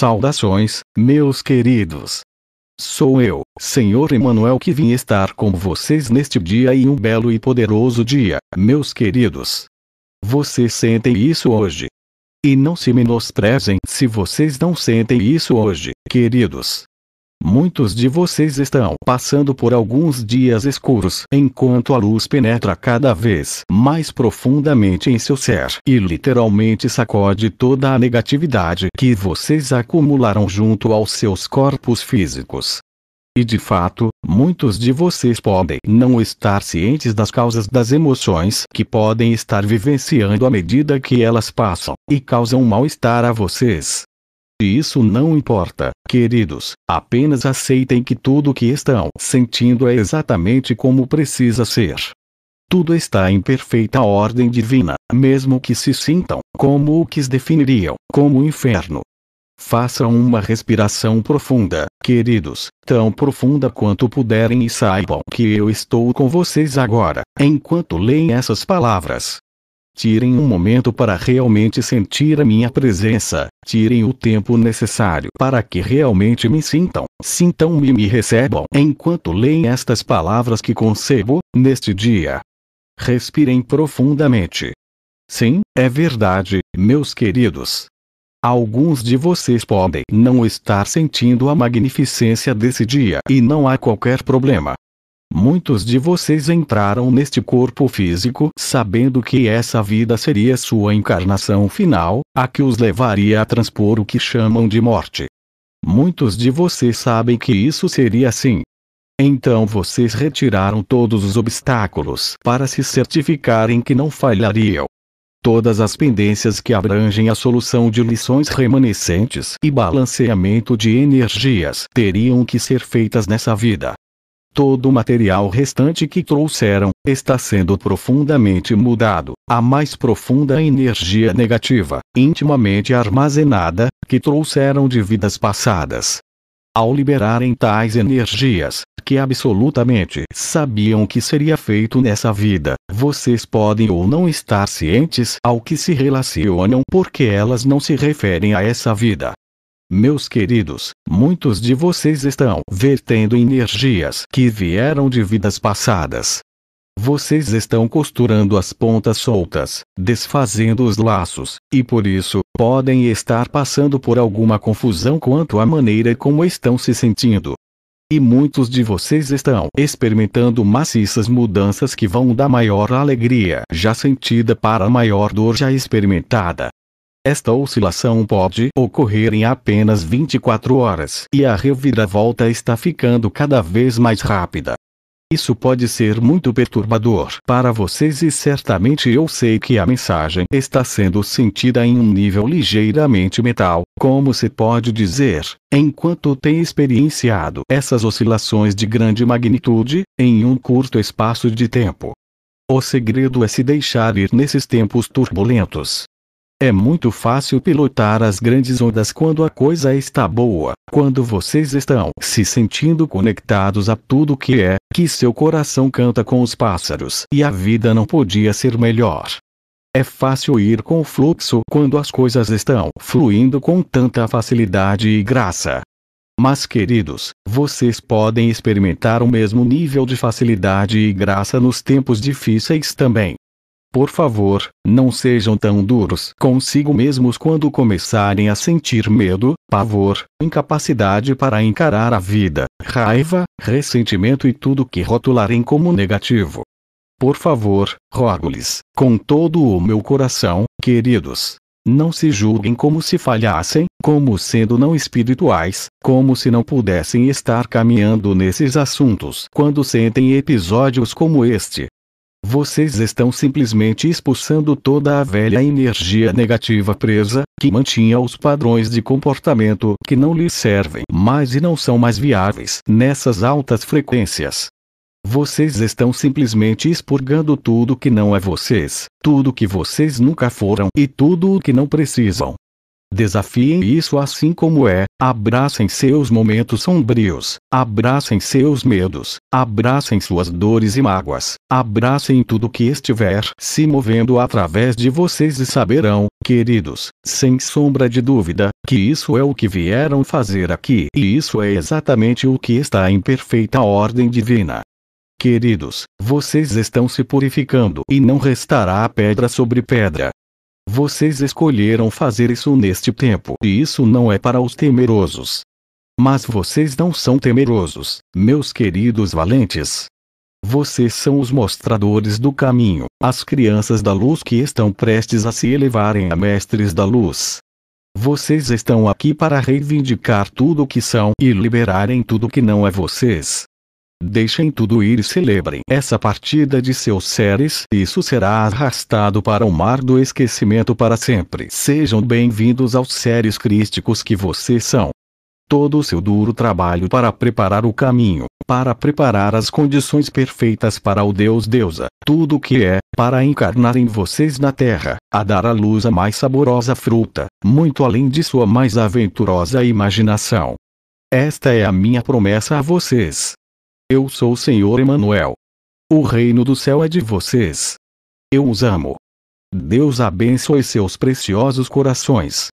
Saudações, meus queridos. Sou eu, Senhor Emanuel, que vim estar com vocês neste dia e um belo e poderoso dia, meus queridos. Vocês sentem isso hoje. E não se menosprezem se vocês não sentem isso hoje, queridos. Muitos de vocês estão passando por alguns dias escuros enquanto a luz penetra cada vez mais profundamente em seu ser e literalmente sacode toda a negatividade que vocês acumularam junto aos seus corpos físicos. E de fato, muitos de vocês podem não estar cientes das causas das emoções que podem estar vivenciando à medida que elas passam e causam mal-estar a vocês. E isso não importa, queridos, apenas aceitem que tudo o que estão sentindo é exatamente como precisa ser. Tudo está em perfeita ordem divina, mesmo que se sintam como o que definiriam como inferno. Façam uma respiração profunda, queridos, tão profunda quanto puderem e saibam que eu estou com vocês agora, enquanto leem essas palavras. Tirem um momento para realmente sentir a minha presença. Tirem o tempo necessário para que realmente me sintam. Sintam-me e me recebam enquanto leem estas palavras que concebo, neste dia. Respirem profundamente. Sim, é verdade, meus queridos. Alguns de vocês podem não estar sentindo a magnificência desse dia e não há qualquer problema. Muitos de vocês entraram neste corpo físico sabendo que essa vida seria sua encarnação final, a que os levaria a transpor o que chamam de morte. Muitos de vocês sabem que isso seria assim. Então vocês retiraram todos os obstáculos para se certificarem que não falhariam. Todas as pendências que abrangem a solução de lições remanescentes e balanceamento de energias teriam que ser feitas nessa vida. Todo o material restante que trouxeram está sendo profundamente mudado. A mais profunda energia negativa, intimamente armazenada, que trouxeram de vidas passadas. Ao liberarem tais energias, que absolutamente sabiam que seria feito nessa vida, vocês podem ou não estar cientes ao que se relacionam porque elas não se referem a essa vida, meus queridos, muitos de vocês estão vertendo energias que vieram de vidas passadas. Vocês estão costurando as pontas soltas, desfazendo os laços, e por isso, podem estar passando por alguma confusão quanto à maneira como estão se sentindo. E muitos de vocês estão experimentando maciças mudanças que vão da maior alegria já sentida para a maior dor já experimentada. Esta oscilação pode ocorrer em apenas 24 horas e a reviravolta está ficando cada vez mais rápida. Isso pode ser muito perturbador para vocês e certamente eu sei que a mensagem está sendo sentida em um nível ligeiramente metal, como se pode dizer, enquanto tem experienciado essas oscilações de grande magnitude, em um curto espaço de tempo. O segredo é se deixar ir nesses tempos turbulentos, é muito fácil pilotar as grandes ondas quando a coisa está boa, quando vocês estão se sentindo conectados a tudo que é, que seu coração canta com os pássaros e a vida não podia ser melhor. É fácil ir com o fluxo quando as coisas estão fluindo com tanta facilidade e graça. Mas, queridos, vocês podem experimentar o mesmo nível de facilidade e graça nos tempos difíceis também. Por favor, não sejam tão duros consigo mesmos quando começarem a sentir medo, pavor, incapacidade para encarar a vida, raiva, ressentimento e tudo que rotularem como negativo. Por favor, rogo-lhes, com todo o meu coração, queridos, não se julguem como se falhassem, como sendo não espirituais, como se não pudessem estar caminhando nesses assuntos. Quando sentem episódios como este, vocês estão simplesmente expulsando toda a velha energia negativa presa, que mantinha os padrões de comportamento que não lhes servem mais e não são mais viáveis nessas altas frequências. Vocês estão simplesmente expurgando tudo que não é vocês, tudo que vocês nunca foram e tudo o que não precisam. Desafiem isso assim como é, abracem seus momentos sombrios, abracem seus medos, abracem suas dores e mágoas, abracem tudo que estiver se movendo através de vocês e saberão, queridos, sem sombra de dúvida, que isso é o que vieram fazer aqui e isso é exatamente o que está em perfeita ordem divina. Queridos, vocês estão se purificando e não restará pedra sobre pedra, vocês escolheram fazer isso neste tempo, e isso não é para os temerosos. Mas vocês não são temerosos, meus queridos valentes. Vocês são os mostradores do caminho, as crianças da luz que estão prestes a se elevarem a mestres da luz. Vocês estão aqui para reivindicar tudo o que são e liberarem tudo que não é vocês. Deixem tudo ir e celebrem essa partida de seus seres, isso será arrastado para o mar do esquecimento para sempre. Sejam bem-vindos aos seres crísticos que vocês são. Todo o seu duro trabalho para preparar o caminho, para preparar as condições perfeitas para o Deus Deusa, tudo o que é, para encarnar em vocês na Terra, a dar à luz a mais saborosa fruta, muito além de sua mais aventurosa imaginação. Esta é a minha promessa a vocês. Eu sou o Senhor Emanuel. O reino do céu é de vocês. Eu os amo. Deus abençoe seus preciosos corações.